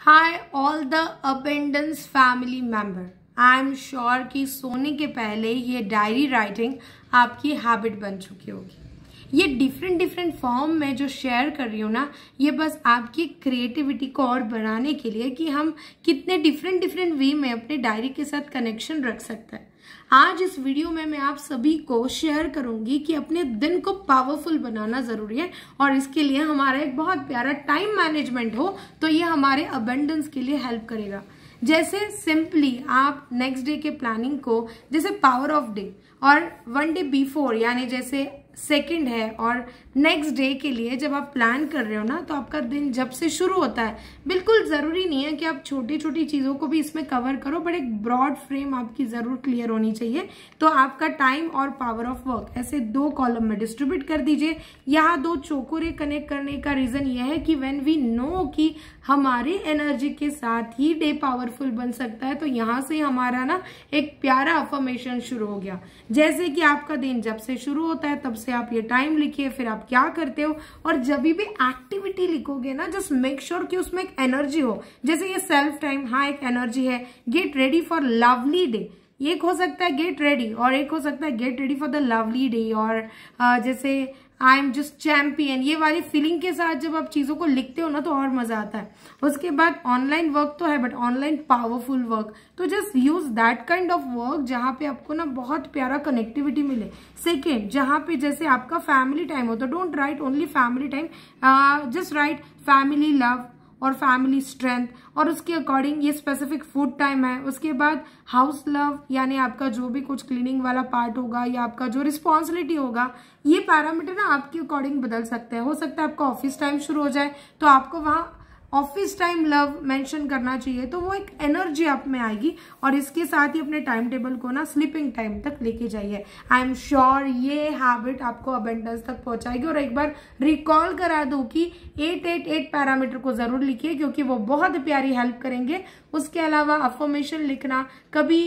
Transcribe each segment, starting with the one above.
hi all the abundance family member I am sure कि सोने के पहले ये डायरी राइटिंग आपकी हैबिट बन चुकी होगी ये डिफरेंट डिफरेंट फॉर्म में जो शेयर कर रही हूँ ना ये बस आपकी क्रिएटिविटी को और बढ़ाने के लिए कि हम कितने डिफरेंट डिफरेंट वे में अपने डायरी के साथ कनेक्शन रख सकते हैं आज इस वीडियो में मैं आप सभी को शेयर करूंगी कि अपने दिन को पावरफुल बनाना जरूरी है और इसके लिए हमारा एक बहुत प्यारा टाइम मैनेजमेंट हो तो ये हमारे अबेंडेंस के लिए हेल्प करेगा जैसे सिंपली आप नेक्स्ट डे के प्लानिंग को जैसे पावर ऑफ डे और वन डे बिफोर यानी जैसे सेकंड है और नेक्स्ट डे के लिए जब आप प्लान कर रहे हो ना तो आपका दिन जब से शुरू होता है बिल्कुल ज़रूरी नहीं है कि आप छोटी छोटी चीज़ों को भी इसमें कवर करो बट एक ब्रॉड फ्रेम आपकी ज़रूर क्लियर होनी चाहिए तो आपका टाइम और पावर ऑफ वर्क ऐसे दो कॉलम में डिस्ट्रीब्यूट कर दीजिए यहाँ दो चोकोरे कनेक्ट करने का रीज़न यह है कि वेन वी नो कि हमारे एनर्जी के साथ ही डे पावरफुल बन सकता है तो यहाँ से हमारा ना एक प्यारा अफॉर्मेशन शुरू हो गया जैसे कि आपका दिन जब से शुरू होता है तब से से आप ये टाइम लिखिए फिर आप क्या करते हो और जब भी एक्टिविटी लिखोगे ना जस्ट मेक श्योर कि उसमें एक एनर्जी हो जैसे ये सेल्फ टाइम हाँ एक एनर्जी है get ready for lovely day एक हो सकता है गेट रेडी और एक हो सकता है get ready for the lovely day और जैसे आई एम जस्ट चैम्पियन ये वाली फीलिंग के साथ जब आप चीज़ों को लिखते हो ना तो और मज़ा आता है उसके बाद ऑनलाइन वर्क तो है बट ऑनलाइन पावरफुल वर्क तो just use that kind of work जहाँ पे आपको ना बहुत प्यारा कनेक्टिविटी मिले सेकेंड जहाँ पे जैसे आपका फैमिली टाइम हो तो don't write only family time just write family love और फैमिली स्ट्रेंथ और उसके अकॉर्डिंग ये स्पेसिफिक फूड टाइम है उसके बाद हाउस लव यानी आपका जो भी कुछ क्लीनिंग वाला पार्ट होगा या आपका जो रिस्पॉन्सिबिलिटी होगा ये पैरामीटर ना आपके अकॉर्डिंग बदल सकते हैं हो सकता है आपका ऑफिस टाइम शुरू हो जाए तो आपको वहाँ ऑफिस टाइम लव मेंशन करना चाहिए तो वो एक एनर्जी आप में आएगी और इसके साथ ही अपने टाइम टेबल को ना स्लीपिंग टाइम तक लेके जाइए आई एम श्योर ये हैबिट आपको अबेंडेंस तक पहुंचाएगी और एक बार रिकॉल करा दो कि एट एट एट पैरामीटर को जरूर लिखिए क्योंकि वो बहुत प्यारी हेल्प करेंगे उसके अलावा अफॉर्मेशन लिखना कभी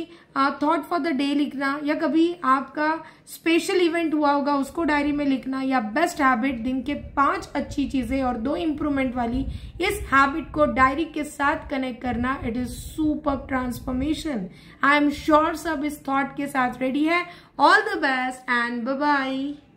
थॉट फॉर द डे लिखना या कभी आपका स्पेशल इवेंट हुआ होगा उसको डायरी में लिखना या बेस्ट हैबिट दिन के पांच अच्छी चीजें और दो इम्प्रूवमेंट वाली इस हैबिट को डायरी के साथ कनेक्ट करना it is super transformation I am sure सब इस थॉट के साथ रेडी है all the best and bye